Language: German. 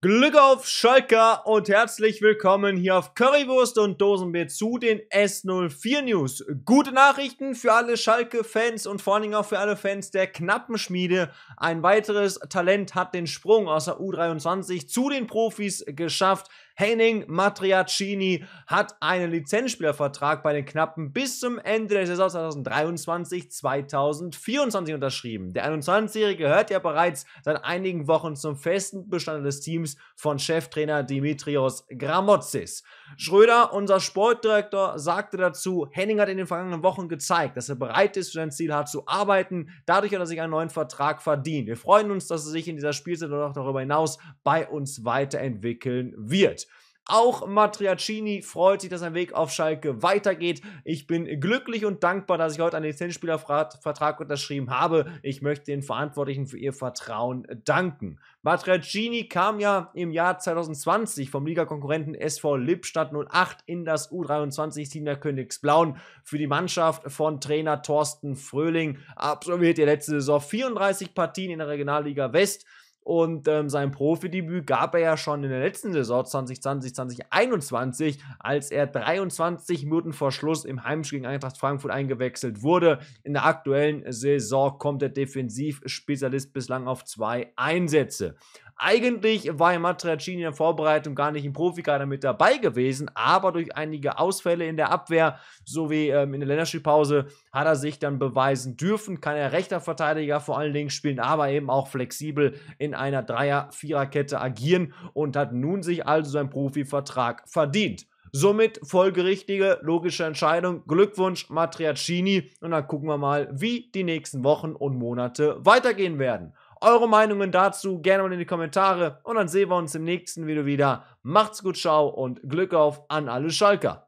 Glück auf Schalke und herzlich willkommen hier auf Currywurst und Dosenbier zu den S04 News. Gute Nachrichten für alle Schalke-Fans und vor allen Dingen auch für alle Fans der Knappenschmiede. Ein weiteres Talent hat den Sprung aus der U23 zu den Profis geschafft. Henning Matriacini hat einen Lizenzspielervertrag bei den Knappen bis zum Ende der Saison 2023, 2024 unterschrieben. Der 21-Jährige gehört ja bereits seit einigen Wochen zum festen Bestandteil des Teams von Cheftrainer Dimitrios Gramotzis. Schröder, unser Sportdirektor, sagte dazu, Henning hat in den vergangenen Wochen gezeigt, dass er bereit ist, für sein Ziel hart zu arbeiten. Dadurch hat er sich einen neuen Vertrag verdient. Wir freuen uns, dass er sich in dieser Spielzeit und auch darüber hinaus bei uns weiterentwickeln wird. Auch Matriacini freut sich, dass sein Weg auf Schalke weitergeht. Ich bin glücklich und dankbar, dass ich heute einen Lizenzspielervertrag unterschrieben habe. Ich möchte den Verantwortlichen für ihr Vertrauen danken. Matriacini kam ja im Jahr 2020 vom Ligakonkurrenten SV Lippstadt 08 in das U23-Team der Königsblauen. Für die Mannschaft von Trainer Thorsten Fröhling absolviert er letzte Saison 34 Partien in der Regionalliga West. Und ähm, sein Profidebüt gab er ja schon in der letzten Saison 2020, 2021, als er 23 Minuten vor Schluss im Heimspiel gegen Eintracht Frankfurt eingewechselt wurde. In der aktuellen Saison kommt der Defensivspezialist bislang auf zwei Einsätze. Eigentlich war ja Matraccini in der Vorbereitung gar nicht im Profikader mit dabei gewesen, aber durch einige Ausfälle in der Abwehr sowie ähm, in der Länderspielpause hat er sich dann beweisen dürfen. Kann er rechter Verteidiger vor allen Dingen spielen, aber eben auch flexibel in einer Dreier-Viererkette agieren und hat nun sich also seinen Profivertrag verdient. Somit folgerichtige, logische Entscheidung. Glückwunsch, Matriacini. Und dann gucken wir mal, wie die nächsten Wochen und Monate weitergehen werden. Eure Meinungen dazu gerne mal in die Kommentare und dann sehen wir uns im nächsten Video wieder. Macht's gut, ciao und Glück auf an alle Schalker.